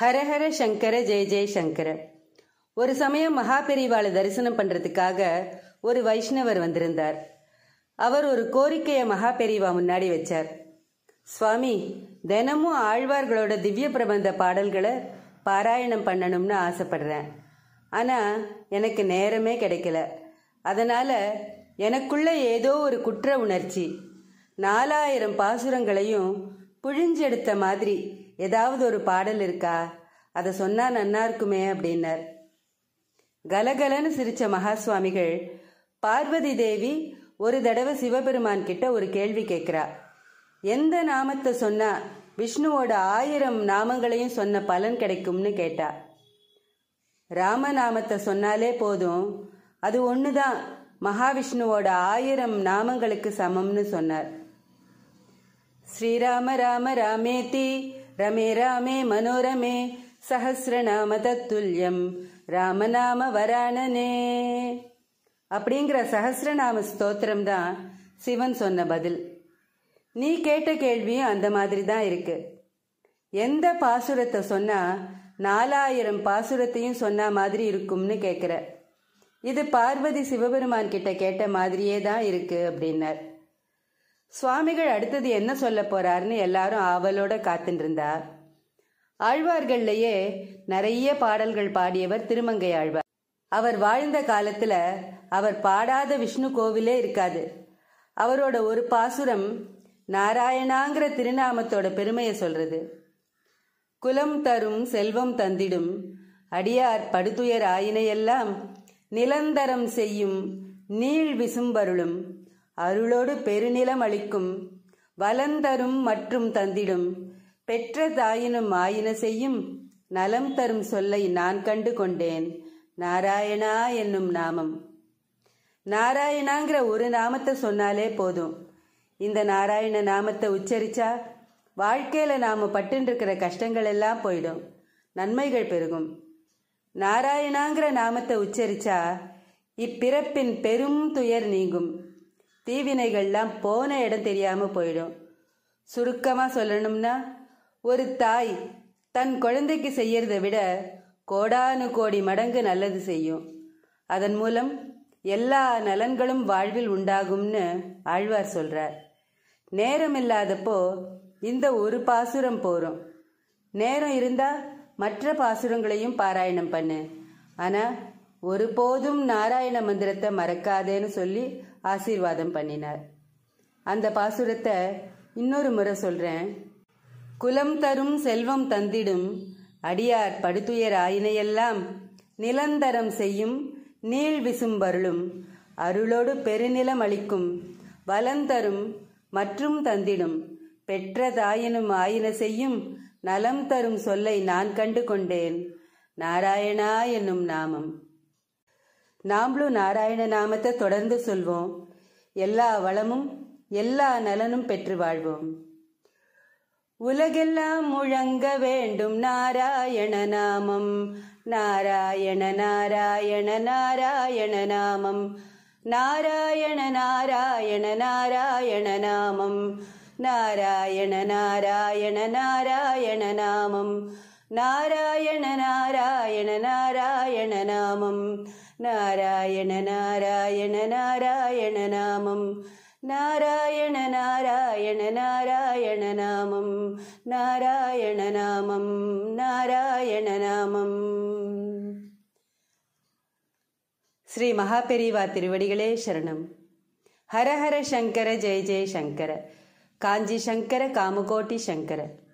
ஹரஹர சங்கர ஜெய ஜெய சங்கர ஒரு சமயம் பெரிவாளை தரிசனம் பண்றதுக்காக ஒரு வைஷ்ணவர் வந்திருந்தார் அவர் ஒரு கோரிக்கையை பெரிவா முன்னாடி வச்சார் சுவாமி தினமும் ஆழ்வார்களோட திவ்ய பிரபந்த பாடல்களை பாராயணம் பண்ணணும்னு ஆசைப்படுறேன் ஆனால் எனக்கு நேரமே கிடைக்கல அதனால் எனக்குள்ள ஏதோ ஒரு குற்ற உணர்ச்சி நாலாயிரம் பாசுரங்களையும் புழிஞ்செடுத்த மாதிரி ஏதாவது ஒரு பாடல் இருக்கா அதை சொன்னால் நன்னா இருக்குமே அப்படின்னார் கலகலன்னு சிரிச்ச மகா சுவாமிகள் பார்வதி தேவி ஒரு தடவை சிவபெருமான் கிட்ட ஒரு கேள்வி கேட்கிறா எந்த நாமத்தை சொன்னா விஷ்ணுவோட ஆயிரம் நாமங்களையும் சொன்ன பலன் கிடைக்கும்னு கேட்டா ராமநாமத்தை சொன்னாலே போதும் அது ஒன்று தான் மகாவிஷ்ணுவோட ஆயிரம் நாமங்களுக்கு சமம்னு சொன்னார் ஸ்ரீராம ராம ராமேதி ரமே ராமே மனோரமே சஹசிரநாம தத்துல்யம் ராமநாம வராணனே அப்படிங்கிற சஹசிரநாம ஸ்தோத்திரம் தான் சிவன் சொன்ன பதில் நீ கேட்ட கேள்வியும் அந்த மாதிரி தான் இருக்கு எந்த பாசுரத்தை சொன்னா நாலாயிரம் பாசுரத்தையும் சொன்ன மாதிரி இருக்கும்னு கேட்குற இது பார்வதி சிவபெருமான் கிட்ட கேட்ட மாதிரியே தான் இருக்கு அப்படின்னார் சுவாமிகள் அடுத்தது என்ன சொல்ல போறாருன்னு எல்லாரும் ஆவலோட காத்துட்டு இருந்தா ஆழ்வார்கள்லயே நிறைய பாடல்கள் பாடியவர் திருமங்கை ஆழ்வார் அவர் வாழ்ந்த காலத்துல அவர் பாடாத விஷ்ணு கோவிலே இருக்காது அவரோட ஒரு பாசுரம் நாராயணாங்கிற திருநாமத்தோட பெருமையை சொல்றது குலம் தரும் செல்வம் தந்திடும் அடியார் படுத்துயர் ஆயினையெல்லாம் நிலந்தரம் செய்யும் நீள் விசும்பருளும் அருளோடு பெருநிலம் அளிக்கும் வலந்தரும் மற்றும் தந்திடும் பெற்ற தாயினும் ஆயின செய்யும் நலம் தரும் சொல்லை நான் கண்டு கொண்டேன் நாராயணா என்னும் நாமம் நாராயணாங்கிற ஒரு நாமத்தை சொன்னாலே போதும் இந்த நாராயண நாமத்தை உச்சரிச்சா வாழ்க்கையில் நாம் பட்டுருக்கிற கஷ்டங்கள் எல்லாம் போயிடும் நன்மைகள் பெருகும் நாராயணாங்கிற நாமத்தை உச்சரிச்சா இப்பிறப்பின் பெரும் துயர் நீங்கும் தீவினைகள்லாம் போன இடம் தெரியாமல் போயிடும் சுருக்கமாக சொல்லணும்னா ஒரு தாய் தன் குழந்தைக்கு செய்யறதை விட கோடானு கோடி மடங்கு நல்லது செய்யும் அதன் மூலம் எல்லா நலன்களும் வாழ்வில் உண்டாகும்னு ஆழ்வார் சொல்றார் நேரம் இல்லாதப்போ இந்த ஒரு பாசுரம் போறோம் நேரம் இருந்தா மற்ற பாசுரங்களையும் பாராயணம் பண்ணு ஆனா ஒருபோதும் நாராயண மந்திரத்தை மறக்காதேன்னு சொல்லி ஆசீர்வாதம் பண்ணினார் அந்த பாசுரத்தை இன்னொரு முறை சொல்றேன் குலம் தரும் செல்வம் தந்திடும் அடியார் படுத்துயர் ஆயினையெல்லாம் நிலந்தரம் செய்யும் நீள் விசும்பருளும் அருளோடு பெருநிலம் அளிக்கும் வலந்தரும் மற்றும் தந்திடும் பெற்ற தாயினும் ஆயின செய்யும் நலம் தரும் சொல்லை நான் கண்டு கொண்டேன் நாராயணா என்னும் நாமம் நாம்ளும் நாராயண நாமத்தை தொடர்ந்து சொல்வோம் எல்லா வளமும் எல்லா நலனும் பெற்று வாழ்வோம் உலகெல்லாம் முழங்க வேண்டும் நாராயண நாமம் நாராயண நாராயண நாராயண நாமம் நாராயண நாராயண நாராயண நாமம் நாராயண நாராயண நாராயண நாமம் நாராயண நாராயண நாராயண நாமம் நாராயண நாராயண நாராயண நாமம் நாராயண நாராயண நாராயண நாமம் நாராயண நாமம் நாராயண நாமம் ஸ்ரீ மகாபெரிவா திருவடிகளே சரணம் ஹரஹர சங்கர ஜெய ஜெய சங்கர காஞ்சி சங்கர காமகோட்டி சங்கர